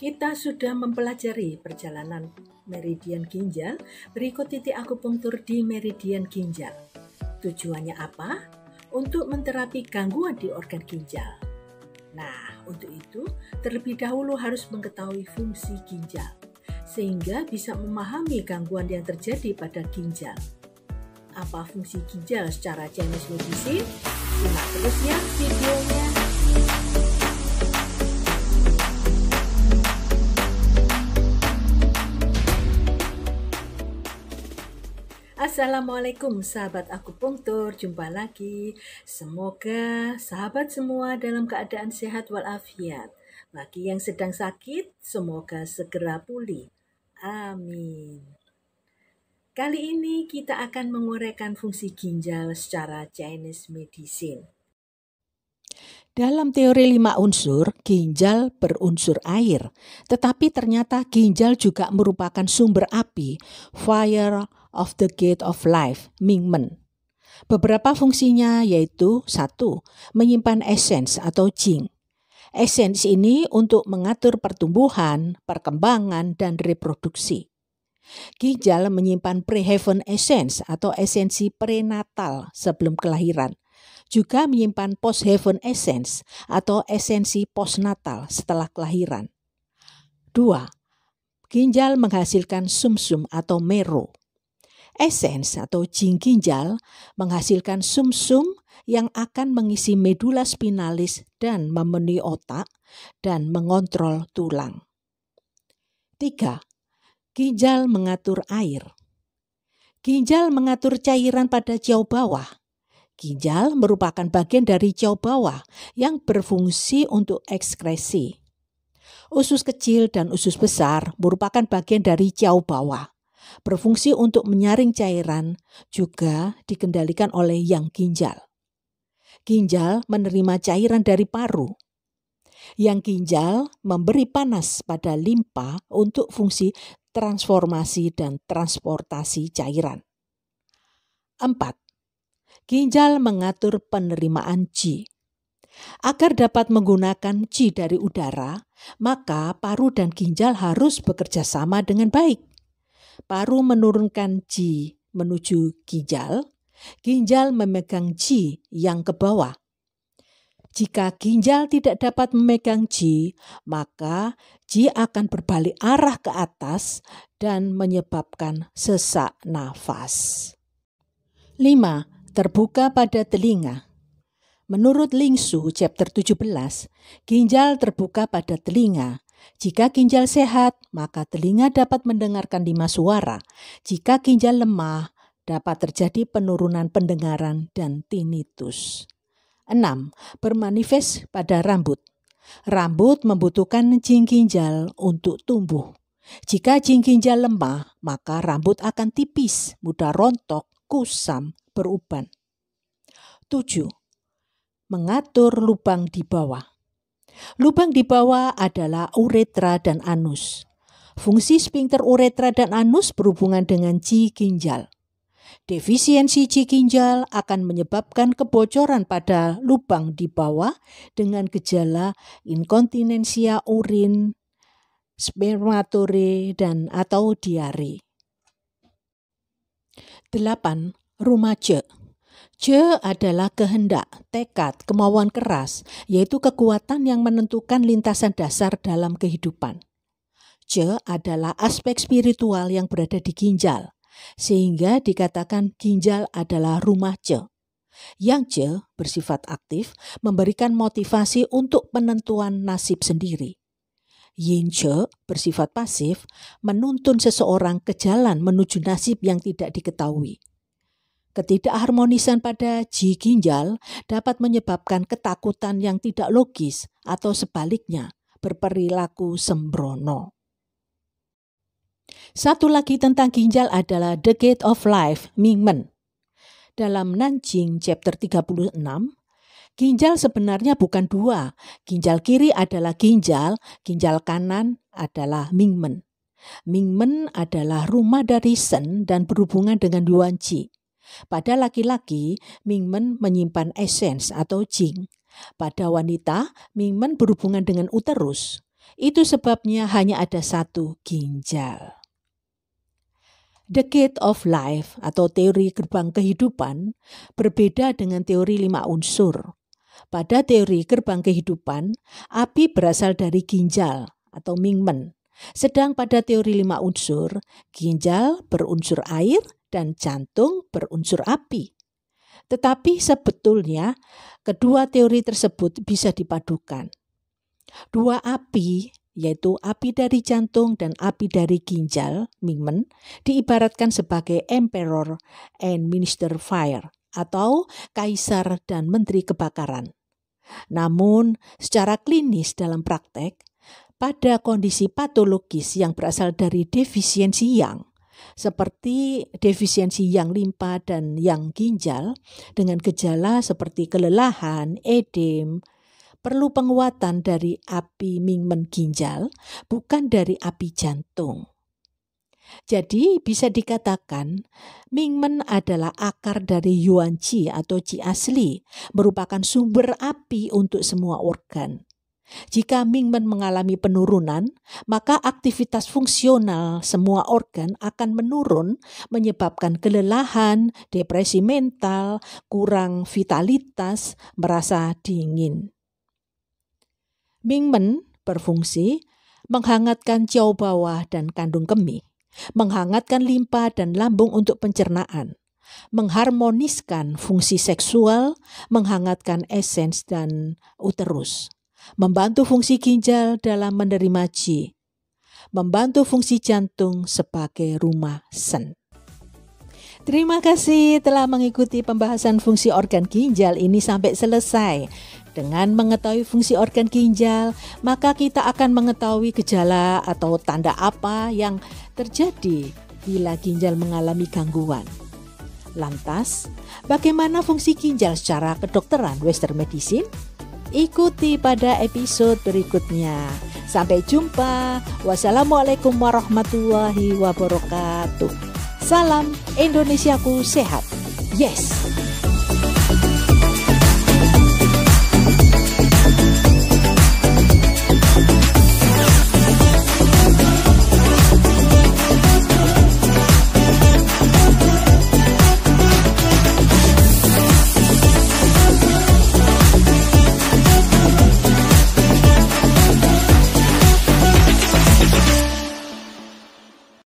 Kita sudah mempelajari perjalanan meridian ginjal. Berikut titik akupunktur di meridian ginjal. Tujuannya apa? Untuk menterapi gangguan di organ ginjal. Nah, untuk itu terlebih dahulu harus mengetahui fungsi ginjal sehingga bisa memahami gangguan yang terjadi pada ginjal. Apa fungsi ginjal secara jenis medicine? Simak terusnya videonya. Assalamualaikum sahabat aku Pungtur jumpa lagi. Semoga sahabat semua dalam keadaan sehat walafiat. Bagi yang sedang sakit, semoga segera pulih. Amin. Kali ini kita akan menguraikan fungsi ginjal secara Chinese medicine. Dalam teori lima unsur, ginjal berunsur air, tetapi ternyata ginjal juga merupakan sumber api, fire, of the Gate of Life, Mingmen. Beberapa fungsinya yaitu satu, menyimpan essence atau jing. Essence ini untuk mengatur pertumbuhan, perkembangan, dan reproduksi. Ginjal menyimpan preheaven essence atau esensi prenatal sebelum kelahiran. Juga menyimpan postheaven essence atau esensi postnatal setelah kelahiran. Dua, Ginjal menghasilkan sumsum -sum atau Meru. Esens atau jing ginjal menghasilkan sumsum -sum yang akan mengisi medula spinalis dan memenuhi otak dan mengontrol tulang. 3. Ginjal mengatur air. Ginjal mengatur cairan pada jauh bawah. Ginjal merupakan bagian dari jauh bawah yang berfungsi untuk ekskresi. Usus kecil dan usus besar merupakan bagian dari jauh bawah berfungsi untuk menyaring cairan, juga dikendalikan oleh yang ginjal. Ginjal menerima cairan dari paru. Yang ginjal memberi panas pada limpa untuk fungsi transformasi dan transportasi cairan. 4. Ginjal mengatur penerimaan G. Agar dapat menggunakan G dari udara, maka paru dan ginjal harus bekerja sama dengan baik. Paru menurunkan Ji menuju ginjal, ginjal memegang Ji yang ke bawah. Jika ginjal tidak dapat memegang Ji, maka Ji akan berbalik arah ke atas dan menyebabkan sesak nafas. 5. Terbuka pada telinga Menurut Lingsu chapter 17, ginjal terbuka pada telinga jika ginjal sehat, maka telinga dapat mendengarkan lima suara. Jika ginjal lemah, dapat terjadi penurunan pendengaran dan tinnitus. 6. Bermanifest pada rambut. Rambut membutuhkan jing ginjal untuk tumbuh. Jika jing ginjal lemah, maka rambut akan tipis, mudah rontok, kusam, beruban. 7. Mengatur lubang di bawah. Lubang di bawah adalah uretra dan anus. Fungsi sphincter uretra dan anus berhubungan dengan ci ginjal. Defisiensi ci ginjal akan menyebabkan kebocoran pada lubang di bawah dengan gejala inkontinensia urin, spermatore, dan atau diare. 8. rumace. Je adalah kehendak, tekad, kemauan keras, yaitu kekuatan yang menentukan lintasan dasar dalam kehidupan. Je adalah aspek spiritual yang berada di ginjal, sehingga dikatakan ginjal adalah rumah Je. Yang Je bersifat aktif, memberikan motivasi untuk penentuan nasib sendiri. Yin Je bersifat pasif, menuntun seseorang ke jalan menuju nasib yang tidak diketahui. Ketidakharmonisan pada ji ginjal dapat menyebabkan ketakutan yang tidak logis atau sebaliknya berperilaku sembrono. Satu lagi tentang ginjal adalah The Gate of Life, Mingmen. Dalam Nanjing chapter 36, ginjal sebenarnya bukan dua. Ginjal kiri adalah ginjal, ginjal kanan adalah Mingmen. Mingmen adalah rumah dari Sen dan berhubungan dengan Yuan Yuanji. Pada laki-laki, Mingmen menyimpan esens atau jing. Pada wanita, Mingmen berhubungan dengan uterus. Itu sebabnya hanya ada satu ginjal. The Gate of Life atau teori gerbang kehidupan berbeda dengan teori lima unsur. Pada teori gerbang kehidupan, api berasal dari ginjal atau mingmen. Sedang pada teori lima unsur, ginjal berunsur air, dan jantung berunsur api. Tetapi sebetulnya kedua teori tersebut bisa dipadukan. Dua api, yaitu api dari jantung dan api dari ginjal, Mingmen, diibaratkan sebagai emperor and minister fire atau kaisar dan menteri kebakaran. Namun, secara klinis dalam praktek, pada kondisi patologis yang berasal dari defisiensi yang, seperti defisiensi yang limpa dan yang ginjal dengan gejala seperti kelelahan, edem, perlu penguatan dari api mingmen ginjal, bukan dari api jantung. Jadi bisa dikatakan Mingmen adalah akar dari Yuan Qi atau Qi asli, merupakan sumber api untuk semua organ. Jika Mingmen mengalami penurunan, maka aktivitas fungsional semua organ akan menurun, menyebabkan kelelahan, depresi mental, kurang vitalitas, merasa dingin. Mingmen berfungsi menghangatkan jauh bawah dan kandung kemih, menghangatkan limpa dan lambung untuk pencernaan, mengharmoniskan fungsi seksual, menghangatkan esens dan uterus membantu fungsi ginjal dalam menerima G, membantu fungsi jantung sebagai rumah sen. Terima kasih telah mengikuti pembahasan fungsi organ ginjal ini sampai selesai. Dengan mengetahui fungsi organ ginjal, maka kita akan mengetahui gejala atau tanda apa yang terjadi bila ginjal mengalami gangguan. Lantas, bagaimana fungsi ginjal secara kedokteran Western Medicine? Ikuti pada episode berikutnya. Sampai jumpa. Wassalamualaikum warahmatullahi wabarakatuh. Salam Indonesiaku sehat. Yes.